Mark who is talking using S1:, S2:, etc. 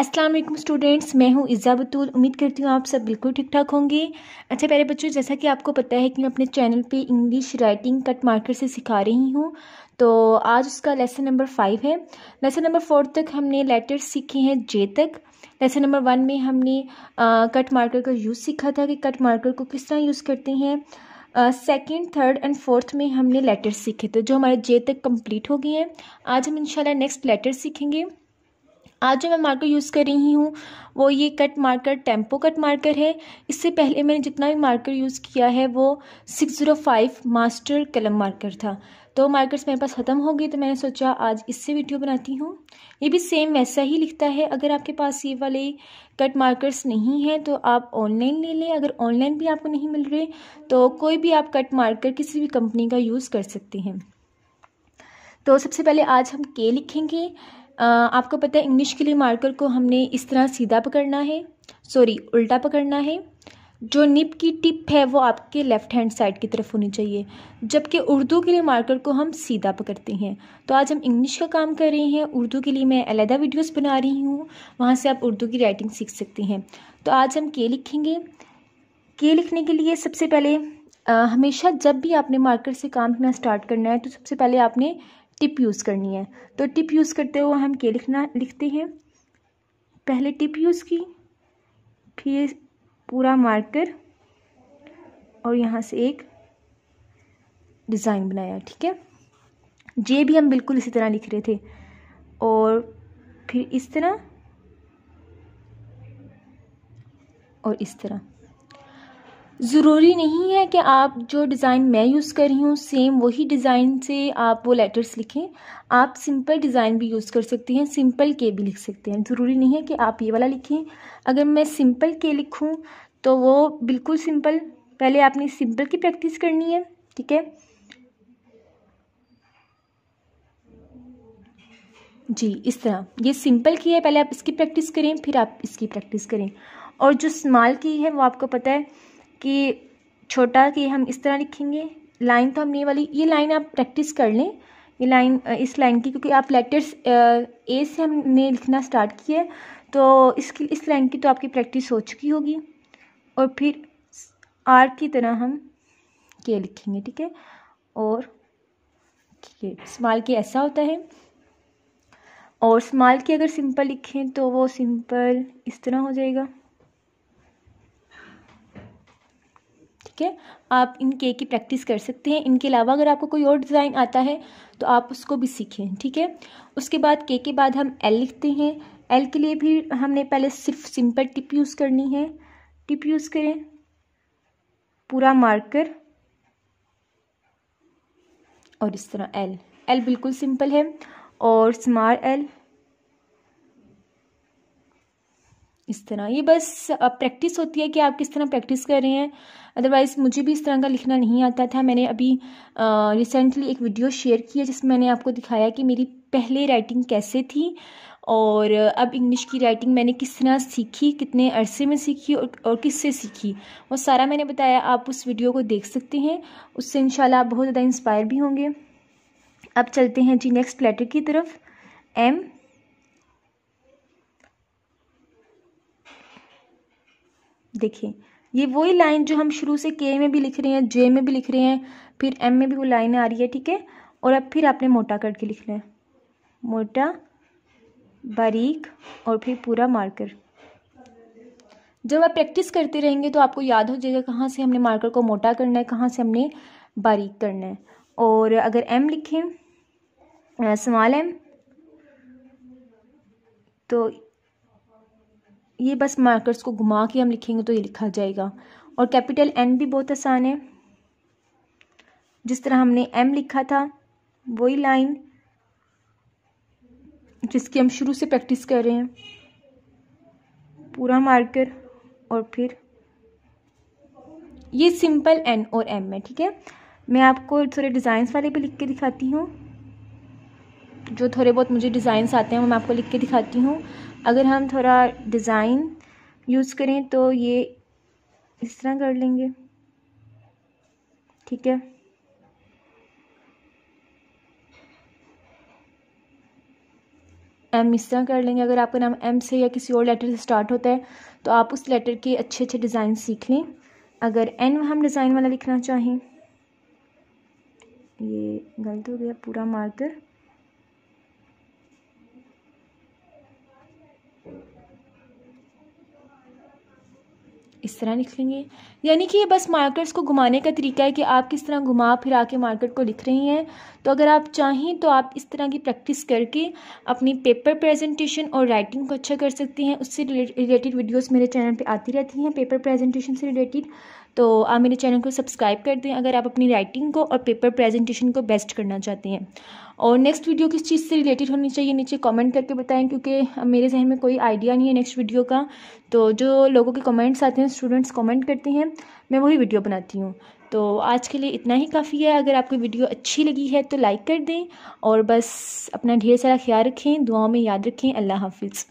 S1: अस्सलाम वालेकुम स्टूडेंट्स मैं हूँ इज़ा बतूल उम्मीद करती हूँ आप सब बिल्कुल ठीक ठाक होंगे अच्छा प्यारे बच्चों जैसा कि आपको पता है कि मैं अपने चैनल पे इंग्लिश राइटिंग कट मार्कर से सिखा रही हूँ तो आज उसका लेसन नंबर फाइव है लेसन नंबर फोर तक हमने लेटर्स सीखे हैं जे तक लेसन नंबर वन में हमने आ, कट मार्कर का यूज़ सीखा था कि कट मार्कर को किस तरह यूज़ करते हैं सेकेंड थर्ड एंड फोर्थ में हमने लेटर्स सीखे थे तो जो हमारे जे तक कम्प्लीट हो गए हैं आज हम इंशाल्लाह नेक्स्ट लेटर सीखेंगे आज जो मैं मार्कर यूज़ कर रही हूँ वो ये cut marker tempo cut marker है इससे पहले मैंने जितना भी मार्कर यूज़ किया है वो सिक्स ज़ीरो फाइव मास्टर कलम मार्कर था तो मार्कर्स मेरे पास ख़त्म हो गए तो मैंने सोचा आज इससे वीडियो बनाती हूँ ये भी सेम वैसा ही लिखता है अगर आपके पास ये वाले कट मार्कर्स नहीं हैं तो आप ऑनलाइन ले लें अगर ऑनलाइन भी आपको नहीं मिल रहे तो कोई भी आप कट मार्कर किसी भी कंपनी का यूज़ कर सकते हैं तो सबसे पहले आज हम के लिखेंगे आपको पता है इंग्लिश के लिए मार्कर को हमने इस तरह सीधा पकड़ना है सॉरी उल्टा पकड़ना है जो निप की टिप है वो आपके लेफ़्ट हैंड साइड की तरफ होनी चाहिए जबकि उर्दू के लिए मार्कर को हम सीधा पकड़ते हैं तो आज हम इंग्लिश का काम कर रहे हैं उर्दू के लिए मैं अलहदा वीडियोस बना रही हूँ वहाँ से आप उर्दू की राइटिंग सीख सकते हैं तो आज हम के लिखेंगे के लिखने के लिए सबसे पहले आ, हमेशा जब भी आपने मार्कर से काम करना स्टार्ट करना है तो सबसे पहले आपने टिप यूज़ करनी है तो टिप यूज़ करते हुए हम क्या लिखना लिखते हैं पहले टिप यूज़ की फिर पूरा मार्कर और यहाँ से एक डिज़ाइन बनाया ठीक है जे भी हम बिल्कुल इसी तरह लिख रहे थे और फिर इस तरह और इस तरह ज़रूरी नहीं है कि आप जो डिज़ाइन मैं यूज़ कर रही हूँ सेम वही डिज़ाइन से आप वो लेटर्स लिखें आप सिंपल डिज़ाइन भी यूज़ कर सकते हैं सिंपल के भी लिख सकते हैं ज़रूरी नहीं है कि आप ये वाला लिखें अगर मैं सिंपल के लिखूँ तो वो बिल्कुल सिंपल पहले आपने सिंपल की प्रैक्टिस करनी है ठीक है जी इस तरह ये सिंपल की है पहले आप इसकी प्रैक्टिस करें फिर आप इसकी प्रैक्टिस करें और जो स्मॉल की है वो आपको पता है कि छोटा कि हम इस तरह लिखेंगे लाइन तो हम ये वाली ये लाइन आप प्रैक्टिस कर लें ये लाइन इस लाइन की क्योंकि आप लेटर्स ए से हमने लिखना स्टार्ट किया है तो इसकी इस लाइन की तो आपकी प्रैक्टिस हो चुकी होगी और फिर आर की तरह हम के लिखेंगे ठीक है और के स्मॉल के ऐसा होता है और स्मॉल के अगर सिंपल लिखें तो वो सिंपल इस तरह हो जाएगा ठीक है आप इन के की प्रैक्टिस कर सकते हैं इनके अलावा अगर आपको कोई और डिज़ाइन आता है तो आप उसको भी सीखें ठीक है उसके बाद के के बाद हम एल लिखते हैं एल के लिए भी हमने पहले सिर्फ सिंपल टिप यूज़ करनी है टिप यूज़ करें पूरा मार्कर और इस तरह एल एल बिल्कुल सिंपल है और स्मार एल इस तरह ये बस प्रैक्टिस होती है कि आप किस तरह प्रैक्टिस कर रहे हैं अदरवाइज़ मुझे भी इस तरह का लिखना नहीं आता था मैंने अभी रिसेंटली एक वीडियो शेयर किया जिसमें मैंने आपको दिखाया कि मेरी पहले राइटिंग कैसे थी और अब इंग्लिश की राइटिंग मैंने किस तरह सीखी कितने अरसे में सीखी और, और किस से सीखी वो सारा मैंने बताया आप उस वीडियो को देख सकते हैं उससे इंशाल्लाह आप बहुत ज़्यादा इंस्पायर भी होंगे अब चलते हैं जी नेक्स्ट लेटर की तरफ एम देखिए ये वही लाइन जो हम शुरू से के में भी लिख रहे हैं जे में भी लिख रहे हैं फिर एम में भी वो लाइन आ रही है ठीक है और अब फिर आपने मोटा करके लिखना है मोटा बारीक और फिर पूरा मार्कर जब आप प्रैक्टिस करते रहेंगे तो आपको याद हो जाएगा कहाँ से हमने मार्कर को मोटा करना है कहाँ से हमने बारीक करना है और अगर एम लिखें स्मॉल एम तो ये बस मार्कर्स को घुमा के हम लिखेंगे तो ये लिखा जाएगा और कैपिटल एन भी बहुत आसान है जिस तरह हमने एम लिखा था वही लाइन जिसकी हम शुरू से प्रैक्टिस कर रहे हैं पूरा मार्कर और फिर ये सिंपल एन और एम है ठीक है मैं आपको थोड़े डिज़ाइंस वाले भी लिख के दिखाती हूँ जो थोड़े बहुत मुझे डिज़ाइंस आते हैं वो मैं आपको लिख के दिखाती हूँ अगर हम थोड़ा डिज़ाइन यूज़ करें तो ये इस तरह कर लेंगे ठीक है एम इस तरह कर लेंगे अगर आपका नाम एम से या किसी और लेटर से स्टार्ट होता है तो आप उस लेटर के अच्छे अच्छे डिज़ाइन सीख लें अगर एन हम डिज़ाइन वाला लिखना चाहें ये गलत हो गया पूरा मार्कर इस तरह लिख लेंगे यानी कि ये बस मार्कर्स को घुमाने का तरीका है कि आप किस तरह घुमा फिरा के मार्कर को लिख रही हैं तो अगर आप चाहें तो आप इस तरह की प्रैक्टिस करके अपनी पेपर प्रेजेंटेशन और राइटिंग को अच्छा कर सकती हैं उससे रिलेटेड वीडियोस मेरे चैनल पे आती रहती हैं पेपर प्रेजेंटेशन से रिलेटेड तो आप मेरे चैनल को सब्सक्राइब कर दें अगर आप अपनी राइटिंग को और पेपर प्रेजेंटेशन को बेस्ट करना चाहते हैं और नेक्स्ट वीडियो किस चीज़ से रिलेटेड होनी चाहिए नीचे कमेंट करके बताएं क्योंकि मेरे जहन में कोई आइडिया नहीं है नेक्स्ट वीडियो का तो जो लोगों के कमेंट्स आते हैं स्टूडेंट्स कमेंट करते हैं मैं वही वीडियो बनाती हूँ तो आज के लिए इतना ही काफ़ी है अगर आपको वीडियो अच्छी लगी है तो लाइक कर दें और बस अपना ढेर सारा ख्याल रखें दुआओं में याद रखें अल्लाह हाफिज़